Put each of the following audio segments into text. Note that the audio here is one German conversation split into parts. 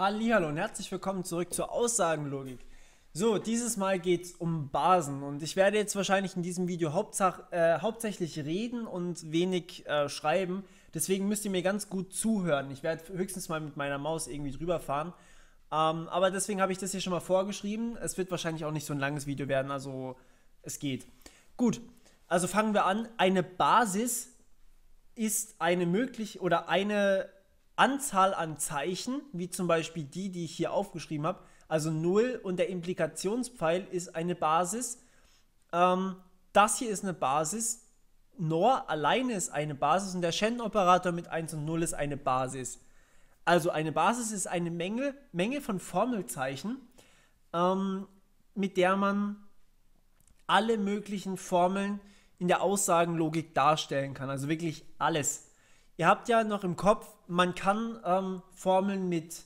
Hallihallo und herzlich willkommen zurück zur Aussagenlogik. So, dieses Mal geht es um Basen und ich werde jetzt wahrscheinlich in diesem Video äh, hauptsächlich reden und wenig äh, schreiben. Deswegen müsst ihr mir ganz gut zuhören. Ich werde höchstens mal mit meiner Maus irgendwie drüber fahren. Ähm, aber deswegen habe ich das hier schon mal vorgeschrieben. Es wird wahrscheinlich auch nicht so ein langes Video werden, also es geht. Gut, also fangen wir an. Eine Basis ist eine möglich oder eine Anzahl an Zeichen, wie zum Beispiel die, die ich hier aufgeschrieben habe, also 0 und der Implikationspfeil ist eine Basis. Ähm, das hier ist eine Basis, NOR alleine ist eine Basis und der Shannon-Operator mit 1 und 0 ist eine Basis. Also eine Basis ist eine Menge, Menge von Formelzeichen, ähm, mit der man alle möglichen Formeln in der Aussagenlogik darstellen kann. Also wirklich alles. Ihr habt ja noch im Kopf, man kann ähm, Formeln mit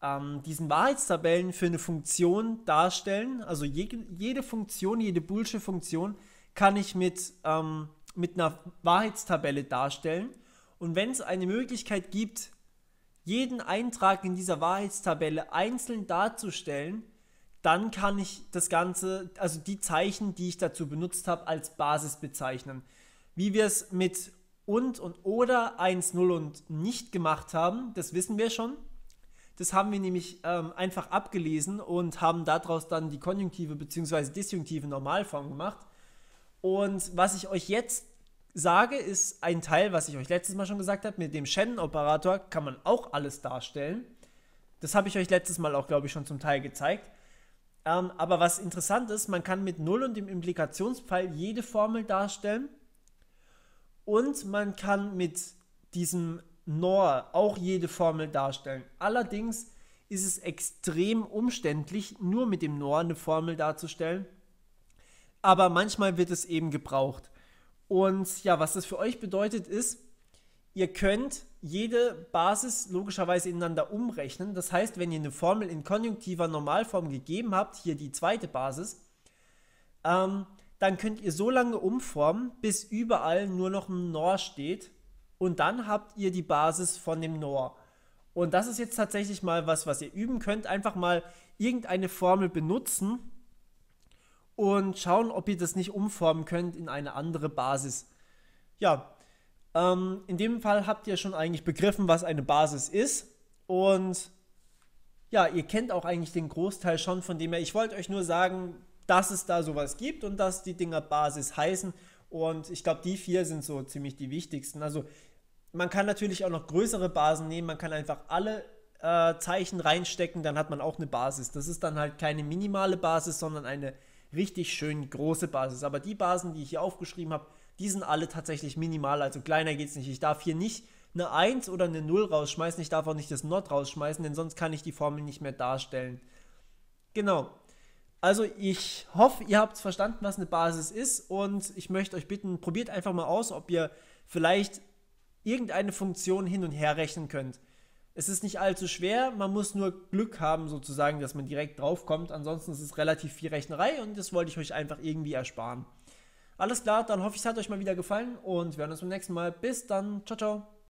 ähm, diesen Wahrheitstabellen für eine Funktion darstellen. Also je, jede Funktion, jede bullsche Funktion kann ich mit, ähm, mit einer Wahrheitstabelle darstellen. Und wenn es eine Möglichkeit gibt, jeden Eintrag in dieser Wahrheitstabelle einzeln darzustellen, dann kann ich das Ganze, also die Zeichen, die ich dazu benutzt habe, als Basis bezeichnen. Wie wir es mit und und oder 1-0 und nicht gemacht haben. Das wissen wir schon. Das haben wir nämlich ähm, einfach abgelesen und haben daraus dann die konjunktive bzw. disjunktive Normalform gemacht. Und was ich euch jetzt sage, ist ein Teil, was ich euch letztes Mal schon gesagt habe, mit dem Shannon-Operator kann man auch alles darstellen. Das habe ich euch letztes Mal auch, glaube ich, schon zum Teil gezeigt. Ähm, aber was interessant ist, man kann mit 0 und dem Implikationspfeil jede Formel darstellen und man kann mit diesem NOR auch jede Formel darstellen. Allerdings ist es extrem umständlich, nur mit dem NOR eine Formel darzustellen. Aber manchmal wird es eben gebraucht. Und ja, was das für euch bedeutet ist, ihr könnt jede Basis logischerweise ineinander umrechnen. Das heißt, wenn ihr eine Formel in konjunktiver Normalform gegeben habt, hier die zweite Basis, ähm, dann könnt ihr so lange umformen, bis überall nur noch ein Nor steht und dann habt ihr die Basis von dem Nor. Und das ist jetzt tatsächlich mal was, was ihr üben könnt. Einfach mal irgendeine Formel benutzen und schauen, ob ihr das nicht umformen könnt in eine andere Basis. Ja, ähm, in dem Fall habt ihr schon eigentlich begriffen, was eine Basis ist. Und ja, ihr kennt auch eigentlich den Großteil schon von dem her. Ich wollte euch nur sagen, dass es da sowas gibt und dass die Dinger Basis heißen. Und ich glaube, die vier sind so ziemlich die wichtigsten. Also man kann natürlich auch noch größere Basen nehmen, man kann einfach alle äh, Zeichen reinstecken, dann hat man auch eine Basis. Das ist dann halt keine minimale Basis, sondern eine richtig schön große Basis. Aber die Basen, die ich hier aufgeschrieben habe, die sind alle tatsächlich minimal, also kleiner geht es nicht. Ich darf hier nicht eine 1 oder eine 0 rausschmeißen, ich darf auch nicht das Not rausschmeißen, denn sonst kann ich die Formel nicht mehr darstellen. Genau, also ich hoffe, ihr habt verstanden, was eine Basis ist und ich möchte euch bitten, probiert einfach mal aus, ob ihr vielleicht irgendeine Funktion hin und her rechnen könnt. Es ist nicht allzu schwer, man muss nur Glück haben sozusagen, dass man direkt drauf kommt. Ansonsten ist es relativ viel Rechnerei und das wollte ich euch einfach irgendwie ersparen. Alles klar, dann hoffe ich, es hat euch mal wieder gefallen und wir hören uns beim nächsten Mal. Bis dann, ciao, ciao.